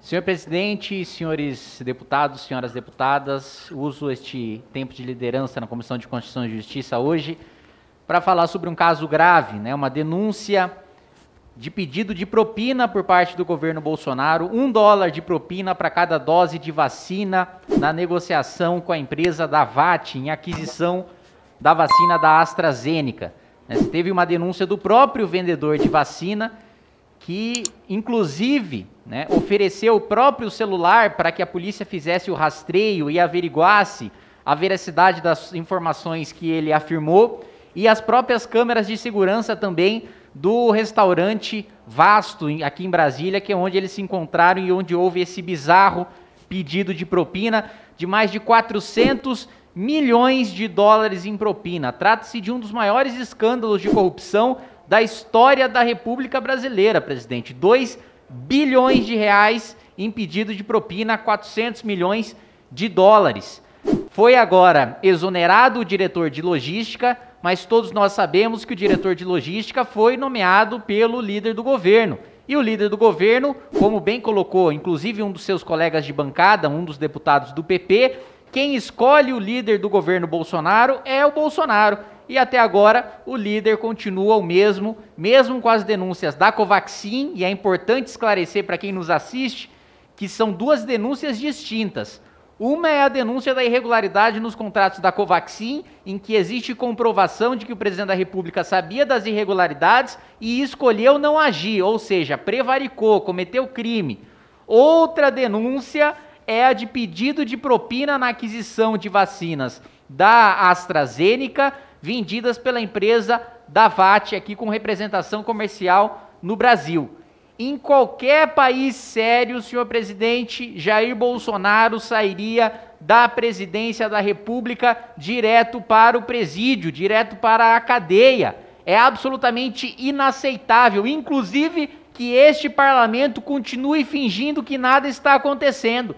Senhor presidente, senhores deputados, senhoras deputadas, uso este tempo de liderança na Comissão de Constituição e Justiça hoje para falar sobre um caso grave, né, uma denúncia de pedido de propina por parte do governo Bolsonaro, um dólar de propina para cada dose de vacina na negociação com a empresa da VAT em aquisição da vacina da AstraZeneca. Né, teve uma denúncia do próprio vendedor de vacina que inclusive né, ofereceu o próprio celular para que a polícia fizesse o rastreio e averiguasse a veracidade das informações que ele afirmou, e as próprias câmeras de segurança também do restaurante Vasto, aqui em Brasília, que é onde eles se encontraram e onde houve esse bizarro pedido de propina de mais de 400 milhões de dólares em propina. Trata-se de um dos maiores escândalos de corrupção da história da República Brasileira, presidente. 2 bilhões de reais em pedido de propina, 400 milhões de dólares. Foi agora exonerado o diretor de logística, mas todos nós sabemos que o diretor de logística foi nomeado pelo líder do governo. E o líder do governo, como bem colocou, inclusive um dos seus colegas de bancada, um dos deputados do PP, quem escolhe o líder do governo Bolsonaro é o Bolsonaro e até agora o líder continua o mesmo, mesmo com as denúncias da Covaxin, e é importante esclarecer para quem nos assiste que são duas denúncias distintas. Uma é a denúncia da irregularidade nos contratos da Covaxin, em que existe comprovação de que o presidente da República sabia das irregularidades e escolheu não agir, ou seja, prevaricou, cometeu crime. Outra denúncia é a de pedido de propina na aquisição de vacinas da AstraZeneca, vendidas pela empresa Davat, aqui com representação comercial no Brasil. Em qualquer país sério, senhor presidente, Jair Bolsonaro sairia da presidência da República direto para o presídio, direto para a cadeia. É absolutamente inaceitável, inclusive que este parlamento continue fingindo que nada está acontecendo.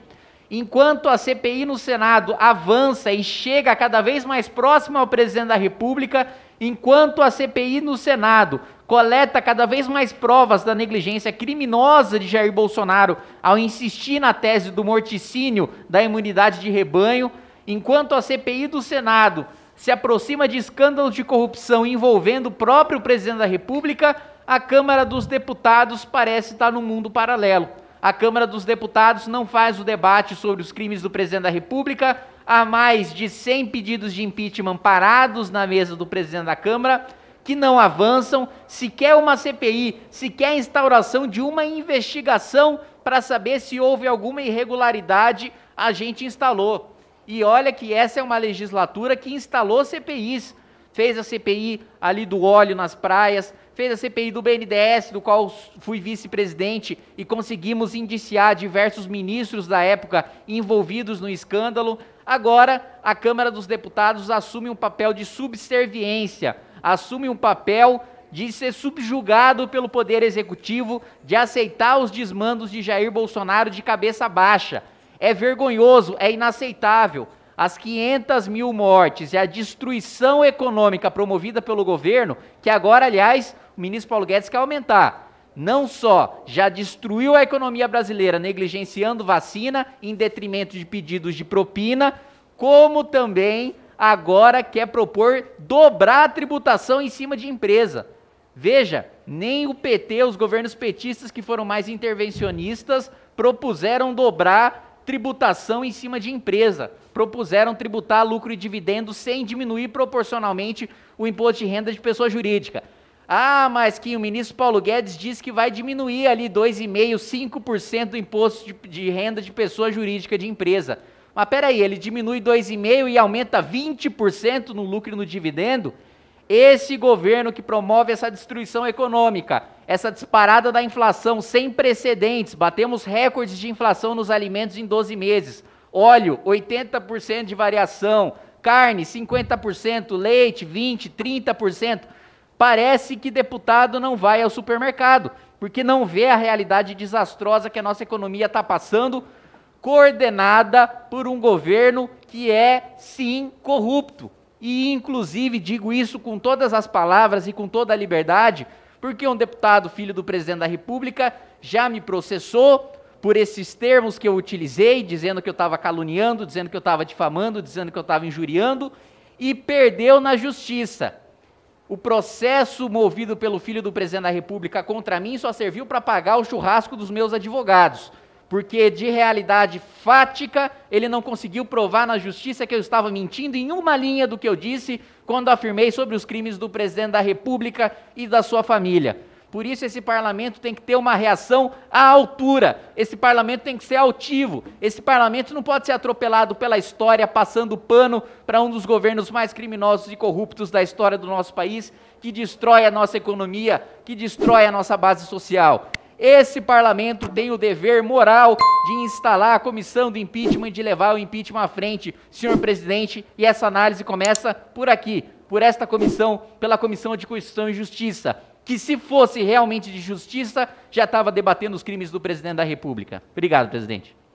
Enquanto a CPI no Senado avança e chega cada vez mais próxima ao presidente da República, enquanto a CPI no Senado coleta cada vez mais provas da negligência criminosa de Jair Bolsonaro ao insistir na tese do morticínio da imunidade de rebanho, enquanto a CPI do Senado se aproxima de escândalos de corrupção envolvendo o próprio presidente da República, a Câmara dos Deputados parece estar num mundo paralelo a Câmara dos Deputados não faz o debate sobre os crimes do presidente da República. Há mais de 100 pedidos de impeachment parados na mesa do presidente da Câmara que não avançam, sequer uma CPI, sequer a instauração de uma investigação para saber se houve alguma irregularidade, a gente instalou. E olha que essa é uma legislatura que instalou CPIs. Fez a CPI ali do óleo nas praias, fez a CPI do BNDES, do qual fui vice-presidente, e conseguimos indiciar diversos ministros da época envolvidos no escândalo. Agora, a Câmara dos Deputados assume um papel de subserviência, assume um papel de ser subjugado pelo Poder Executivo, de aceitar os desmandos de Jair Bolsonaro de cabeça baixa. É vergonhoso, é inaceitável as 500 mil mortes e a destruição econômica promovida pelo governo, que agora, aliás, o ministro Paulo Guedes quer aumentar. Não só já destruiu a economia brasileira negligenciando vacina em detrimento de pedidos de propina, como também agora quer propor dobrar a tributação em cima de empresa. Veja, nem o PT, os governos petistas que foram mais intervencionistas, propuseram dobrar tributação em cima de empresa. Propuseram tributar lucro e dividendos sem diminuir proporcionalmente o imposto de renda de pessoa jurídica. Ah, mas que o ministro Paulo Guedes disse que vai diminuir ali 2,5%, 5% do imposto de, de, renda de pessoa jurídica de empresa. Mas peraí, ele diminui 2,5% e aumenta 20% no lucro e no dividendo? Esse governo que promove essa destruição econômica, essa disparada da inflação sem precedentes, batemos recordes de inflação nos alimentos em 12 meses. Óleo, 80% de variação, carne, 50%, leite, 20%, 30%. Parece que deputado não vai ao supermercado, porque não vê a realidade desastrosa que a nossa economia está passando, coordenada por um governo que é, sim, corrupto. E, inclusive, digo isso com todas as palavras e com toda a liberdade, porque um deputado, filho do presidente da República, já me processou por esses termos que eu utilizei, dizendo que eu estava caluniando, dizendo que eu estava difamando, dizendo que eu estava injuriando, e perdeu na justiça. O processo movido pelo filho do presidente da República contra mim só serviu para pagar o churrasco dos meus advogados porque de realidade fática ele não conseguiu provar na justiça que eu estava mentindo em uma linha do que eu disse quando afirmei sobre os crimes do presidente da República e da sua família. Por isso, esse parlamento tem que ter uma reação à altura. Esse parlamento tem que ser altivo. Esse parlamento não pode ser atropelado pela história, passando pano para um dos governos mais criminosos e corruptos da história do nosso país, que destrói a nossa economia, que destrói a nossa base social esse parlamento tem o dever moral de instalar a comissão do impeachment, e de levar o impeachment à frente, senhor presidente, e essa análise começa por aqui, por esta comissão, pela Comissão de Constituição e Justiça, que se fosse realmente de justiça, já estava debatendo os crimes do presidente da República. Obrigado, presidente.